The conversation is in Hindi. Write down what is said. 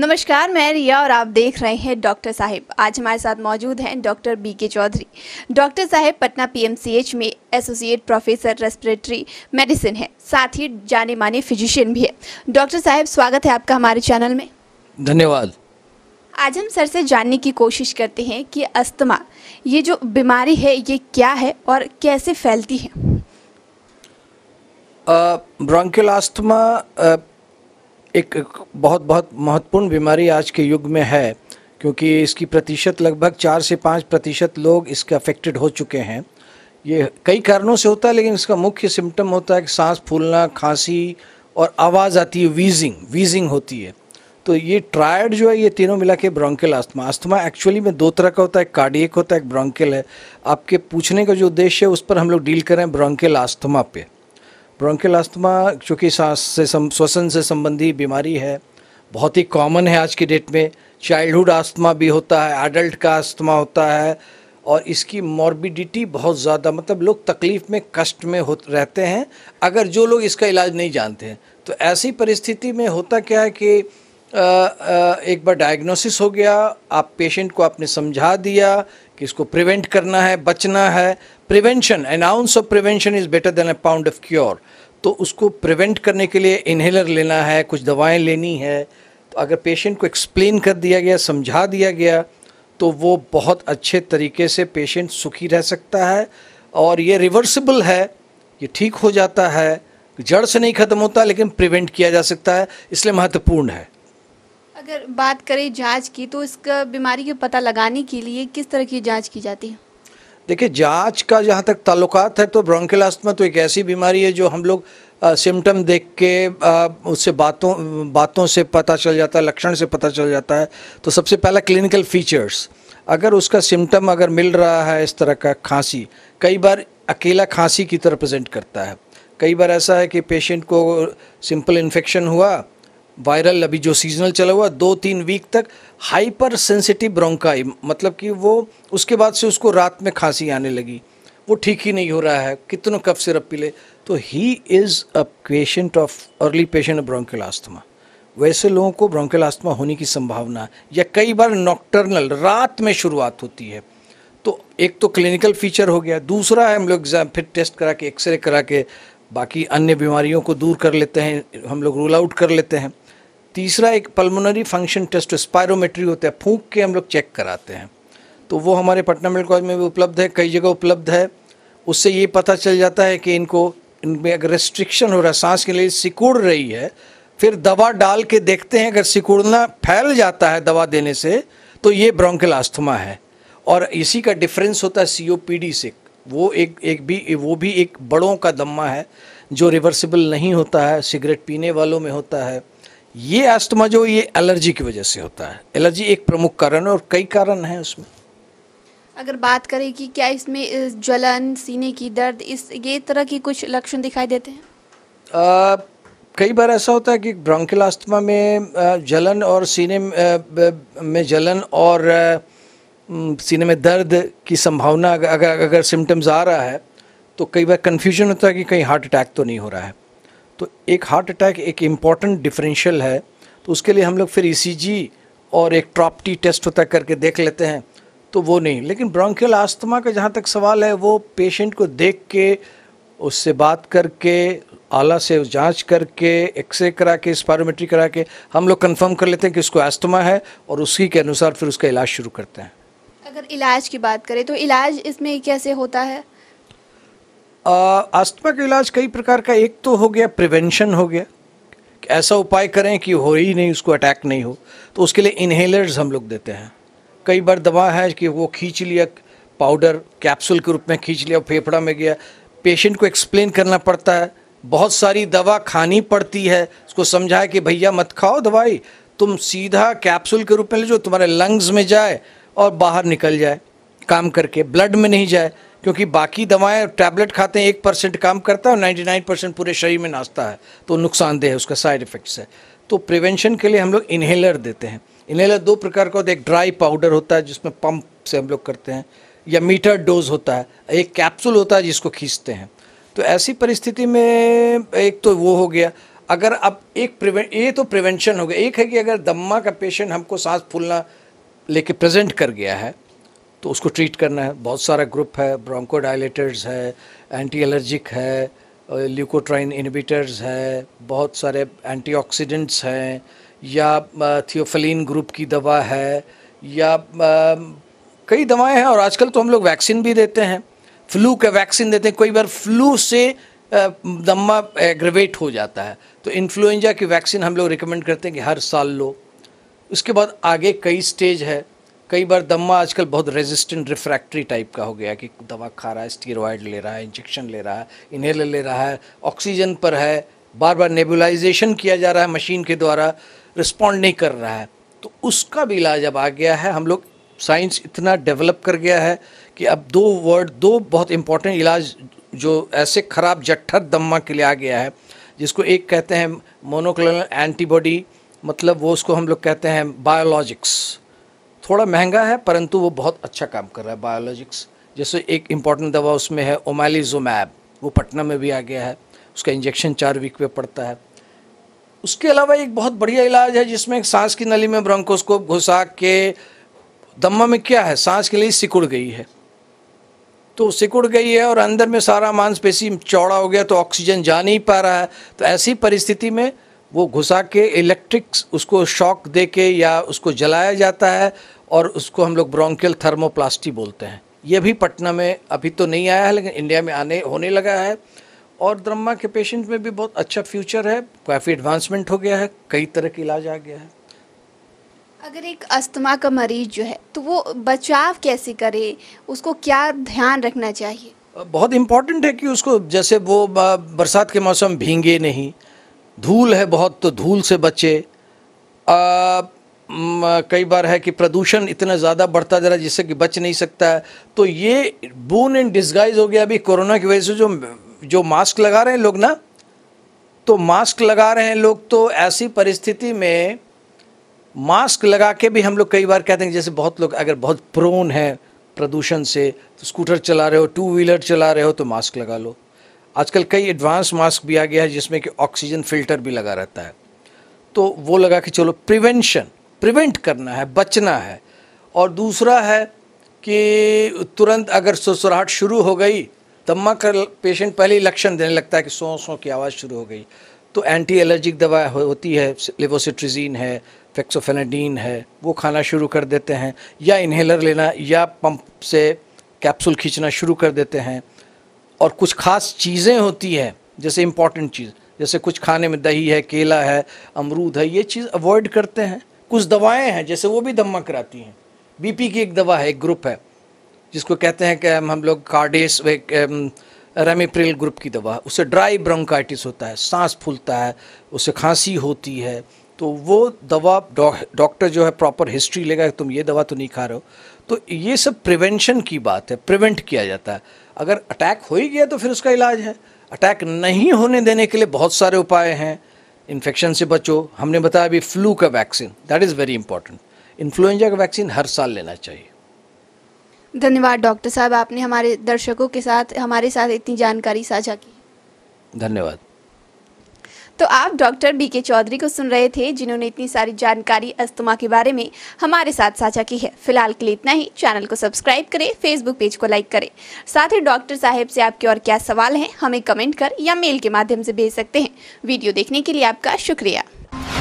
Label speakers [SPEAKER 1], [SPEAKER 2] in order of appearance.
[SPEAKER 1] नमस्कार मैं रिया और आप देख रहे हैं डॉक्टर साहब आज हमारे साथ मौजूद हैं डॉक्टर बी के चौधरी डॉक्टर साहब पटना पीएमसीएच में एसोसिएट प्रोफेसर रेस्पिरेटरी मेडिसिन है साथ ही जाने माने फिजिशियन भी है डॉक्टर साहब स्वागत है आपका हमारे चैनल में धन्यवाद आज हम सर से जानने की कोशिश करते हैं कि अस्थमा ये जो बीमारी है ये क्या है और कैसे फैलती है
[SPEAKER 2] ब्रोंकियल अस्थमा एक बहुत बहुत महत्वपूर्ण बीमारी आज के युग में है क्योंकि इसकी प्रतिशत लगभग चार से पाँच प्रतिशत लोग इसके अफेक्टेड हो चुके हैं ये कई कारणों से होता है लेकिन इसका मुख्य सिम्टम होता है कि सांस फूलना खांसी और आवाज़ आती है वीजिंग वीजिंग होती है तो ये ट्रायड जो है ये तीनों मिला के ब्रोंकेल आस्थमा आस्थमा एक्चुअली में दो तरह का होता है एक कार्डियक होता है एक ब्रोंकेल है आपके पूछने का जो उद्देश्य है उस पर हम लोग डील करें ब्रोंकेल आस्थमा पे ब्रोंकियल अस्थमा चूँकि सांस से श्वसन से संबंधी बीमारी है बहुत ही कॉमन है आज की डेट में चाइल्डहुड आस्थमा भी होता है एडल्ट का आस्थमा होता है और इसकी मॉर्बिडिटी बहुत ज़्यादा मतलब लोग तकलीफ़ में कष्ट में हो रहते हैं अगर जो लोग इसका इलाज नहीं जानते हैं तो ऐसी परिस्थिति में होता क्या है कि आ, आ, एक बार डायग्नोसिस हो गया आप पेशेंट को आपने समझा दिया कि इसको प्रिवेंट करना है बचना है prevention an ounce of prevention is better than a pound of cure तो उसको प्रिवेंट करने के लिए इन्हेलर लेना है कुछ दवाएं लेनी है तो अगर पेशेंट को एक्सप्लेन कर दिया गया समझा दिया गया तो वो बहुत अच्छे तरीके से पेशेंट सुखी रह सकता है और ये रिवर्सिबल है ये ठीक हो जाता है जड़ से नहीं ख़त्म होता लेकिन प्रिवेंट किया जा सकता है इसलिए महत्वपूर्ण है
[SPEAKER 1] अगर बात करें जांच की तो इस बीमारी के पता लगाने के लिए किस तरह की जांच की जाती है
[SPEAKER 2] देखिए जांच का जहाँ तक ताल्लुकात है तो ब्रोंकियल आस्थमा तो एक ऐसी बीमारी है जो हम लोग सिम्टम देख के आ, उससे बातों बातों से पता चल जाता है लक्षण से पता चल जाता है तो सबसे पहला क्लिनिकल फीचर्स अगर उसका सिम्टम अगर मिल रहा है इस तरह का खांसी कई बार अकेला खांसी की तरह प्रजेंट करता है कई बार ऐसा है कि पेशेंट को सिंपल इन्फेक्शन हुआ वायरल अभी जो सीजनल चला हुआ दो तीन वीक तक हाइपर सेंसिटिव ब्रोंकाई मतलब कि वो उसके बाद से उसको रात में खांसी आने लगी वो ठीक ही नहीं हो रहा है कितनों कफ सिरप पी ले तो ही is a patient of early patient bronchial asthma वैसे लोगों को ब्रोंकल आस्थमा होने की संभावना या कई बार नॉक्टर्नल रात में शुरुआत होती है तो एक तो क्लिनिकल फीचर हो गया दूसरा है हम लोग एग्जाम फिर टेस्ट करा के एक्सरे करा के बाकी अन्य बीमारियों को दूर कर लेते हैं हम लोग रूल आउट कर लेते हैं तीसरा एक पल्मोनरी फंक्शन टेस्ट स्पायरोमेट्री होता है फूंक के हम लोग चेक कराते हैं तो वो हमारे पटना मेडिकल कॉलेज में भी उपलब्ध है कई जगह उपलब्ध है उससे ये पता चल जाता है कि इनको इनमें अगर रेस्ट्रिक्शन हो रहा है सांस के लिए सिकुड़ रही है फिर दवा डाल के देखते हैं अगर सिकुड़ना फैल जाता है दवा देने से तो ये ब्रोंकल आस्थमा है और इसी का डिफरेंस होता है सीओपीडी से वो एक एक भी वो भी एक बड़ों का दम्मा है जो रिवर्सिबल नहीं होता है सिगरेट पीने वालों में होता है ये अस्थमा जो ये एलर्जी की वजह से होता है एलर्जी एक प्रमुख कारण है और कई कारण हैं उसमें
[SPEAKER 1] अगर बात करें कि क्या इसमें जलन सीने की दर्द इस ये तरह की कुछ लक्षण दिखाई देते हैं
[SPEAKER 2] आ, कई बार ऐसा होता है कि ब्रांकिल अस्थमा में जलन और सीने में जलन और सीने में दर्द की संभावना अगर अगर, अगर सिम्टम्स आ रहा है तो कई बार कन्फ्यूजन होता है कि कहीं हार्ट अटैक तो नहीं हो रहा है तो एक हार्ट अटैक एक इम्पॉर्टेंट डिफरेंशियल है तो उसके लिए हम लोग फिर ई e और एक ट्रॉपटी टेस्ट होता करके देख लेते हैं तो वो नहीं लेकिन ब्रोंकियल आस्थमा का जहाँ तक सवाल है वो पेशेंट को देख के उससे बात करके आला से जांच करके एक्सरे करा के स्पायरोमेट्री करा के हम लोग कंफर्म कर लेते हैं कि उसको आस्थमा है और उसी के अनुसार फिर उसका इलाज शुरू करते हैं
[SPEAKER 1] अगर इलाज की बात करें तो इलाज इसमें कैसे होता है
[SPEAKER 2] आस्थमा का इलाज कई प्रकार का एक तो हो गया प्रिवेंशन हो गया ऐसा उपाय करें कि हो ही नहीं उसको अटैक नहीं हो तो उसके लिए इन्हेलर्स हम लोग देते हैं कई बार दवा है कि वो खींच लिया पाउडर कैप्सूल के रूप में खींच लिया फेफड़ा में गया पेशेंट को एक्सप्लेन करना पड़ता है बहुत सारी दवा खानी पड़ती है उसको समझाए कि भैया मत खाओ दवाई तुम सीधा कैप्सूल के रूप में ले जो तुम्हारे लंग्स में जाए और बाहर निकल जाए काम करके ब्लड में नहीं जाए क्योंकि बाकी दवाएं टैबलेट खाते हैं एक परसेंट काम करता है और नाइन्टी नाइन परसेंट पूरे शरीर में नाचता है तो नुकसानदेह है उसका साइड इफ़ेक्ट्स है तो प्रिवेंशन के लिए हम लोग इन्हेलर देते हैं इन्हेलर दो प्रकार का होता है एक ड्राई पाउडर होता है जिसमें पंप से हम लोग करते हैं या मीटर डोज होता है एक कैप्सूल होता है जिसको खींचते हैं तो ऐसी परिस्थिति में एक तो वो हो गया अगर अब एक ये तो प्रिवेंशन हो गया एक है कि अगर दम्मा का पेशेंट हमको सांस फूलना लेके प्रेजेंट कर गया है तो उसको ट्रीट करना है बहुत सारा ग्रुप है ब्रोंकोडाइलेटर्स है एंटी एलर्जिक है ल्यूकोट्राइन इनिबिटर्स है बहुत सारे एंटीऑक्सीडेंट्स हैं या थियोफलिन ग्रुप की दवा है या कई दवाएं हैं और आजकल तो हम लोग वैक्सीन भी देते हैं फ्लू का वैक्सीन देते हैं कई बार फ्लू से दम्मा एग्रेवेट हो जाता है तो इन्फ्लुएंजा की वैक्सीन हम लोग रिकमेंड करते हैं कि हर साल लो उसके बाद आगे कई स्टेज है कई बार दम्मा आजकल बहुत रेजिस्टेंट रिफ्रैक्ट्री टाइप का हो गया कि दवा खा रहा है स्टीरॉयड ले रहा है इंजेक्शन ले रहा है इन्हेलर ले रहा है ऑक्सीजन पर है बार बार नेबुलाइजेशन किया जा रहा है मशीन के द्वारा रिस्पॉन्ड नहीं कर रहा है तो उसका भी इलाज अब आ गया है हम लोग साइंस इतना डेवलप कर गया है कि अब दो वर्ड दो बहुत इंपॉर्टेंट इलाज जो ऐसे ख़राब जट्ठर दम्मा के लिए आ गया है जिसको एक कहते हैं मोनोक्लोनल एंटीबॉडी मतलब वो उसको हम लोग कहते हैं बायोलॉजिक्स थोड़ा महंगा है परंतु वो बहुत अच्छा काम कर रहा है बायोलॉजिक्स जैसे एक इम्पॉर्टेंट दवा उसमें है ओमालीजोमैब वो पटना में भी आ गया है उसका इंजेक्शन चार वीक पे पड़ता है उसके अलावा एक बहुत बढ़िया इलाज है जिसमें सांस की नली में ब्रोंकोस्कोप घुसा के दम्मा में क्या है सांस के लिए सिकुड़ गई है तो सिकुड़ गई है और अंदर में सारा मांसपेशी चौड़ा हो गया तो ऑक्सीजन जा नहीं पा रहा है तो ऐसी परिस्थिति में वो घुसा के इलेक्ट्रिक्स उसको शॉक दे के या उसको जलाया जाता है और उसको हम लोग ब्रोंकियल थर्मोप्लास्टी बोलते हैं ये भी पटना में अभी तो नहीं आया है लेकिन इंडिया में आने होने लगा है और द्रम्मा के पेशेंट में भी बहुत अच्छा फ्यूचर है काफ़ी एडवांसमेंट हो गया है कई तरह के इलाज आ गया है
[SPEAKER 1] अगर एक अस्थमा का मरीज जो है तो वो बचाव कैसे करे उसको क्या ध्यान रखना चाहिए
[SPEAKER 2] बहुत इम्पॉर्टेंट है कि उसको जैसे वो बरसात के मौसम भींगे नहीं धूल है बहुत तो धूल से बचे कई बार है कि प्रदूषण इतना ज़्यादा बढ़ता जा रहा है जिससे कि बच नहीं सकता है तो ये बून इन डिस्गाइज हो गया अभी कोरोना की वजह से जो जो मास्क लगा रहे हैं लोग ना तो मास्क लगा रहे हैं लोग तो ऐसी परिस्थिति में मास्क लगा के भी हम लोग कई बार कहते हैं जैसे बहुत लोग अगर बहुत प्रोन है प्रदूषण से तो स्कूटर चला रहे हो टू व्हीलर चला रहे हो तो मास्क लगा लो आजकल कई एडवांस मास्क भी आ गया है जिसमें कि ऑक्सीजन फिल्टर भी लगा रहता है तो वो लगा के चलो प्रिवेंशन प्रिवेंट करना है बचना है और दूसरा है कि तुरंत अगर सुसराहट शुरू हो गई तब कर पेशेंट पहले ही लक्षण देने लगता है कि सौ सौ की आवाज़ शुरू हो गई तो एंटी एलर्जिक दवा हो, होती है लिवोसिट्रिजीन है फेक्सोफेनाडीन है वो खाना शुरू कर देते हैं या इन्हेलर लेना या पंप से कैप्सूल खींचना शुरू कर देते हैं और कुछ ख़ास चीज़ें होती हैं जैसे इंपॉर्टेंट चीज़ जैसे कुछ खाने में दही है केला है अमरूद है ये चीज़ अवॉइड करते हैं कुछ दवाएं हैं जैसे वो भी दमा कराती हैं बीपी की एक दवा है एक ग्रुप है जिसको कहते हैं कि हम लोग कार्डेस रेमिप्रिल ग्रुप की दवा उससे ड्राई ब्रोंकाइटिस होता है सांस फूलता है उससे खांसी होती है तो वो दवा डॉक्टर जो है प्रॉपर हिस्ट्री लेगा तुम ये दवा तो नहीं खा रहे हो तो ये सब प्रिवेंशन की बात है प्रिवेंट किया जाता है अगर अटैक हो ही गया तो फिर उसका इलाज है अटैक नहीं होने देने के लिए बहुत सारे उपाय हैं इन्फेक्शन से बचो हमने बताया अभी फ्लू का vaccine that is very important influenza का वैक्सीन हर साल लेना चाहिए
[SPEAKER 1] धन्यवाद डॉक्टर साहब आपने हमारे दर्शकों के साथ हमारे साथ इतनी जानकारी साझा की धन्यवाद तो आप डॉक्टर बी के चौधरी को सुन रहे थे जिन्होंने इतनी सारी जानकारी अस्थमा के बारे में हमारे साथ साझा की है फिलहाल के लिए इतना ही चैनल को सब्सक्राइब करें फेसबुक पेज को लाइक करें साथ ही डॉक्टर साहब से आपके और क्या सवाल हैं हमें कमेंट कर या मेल के माध्यम से भेज सकते हैं वीडियो देखने के लिए आपका शुक्रिया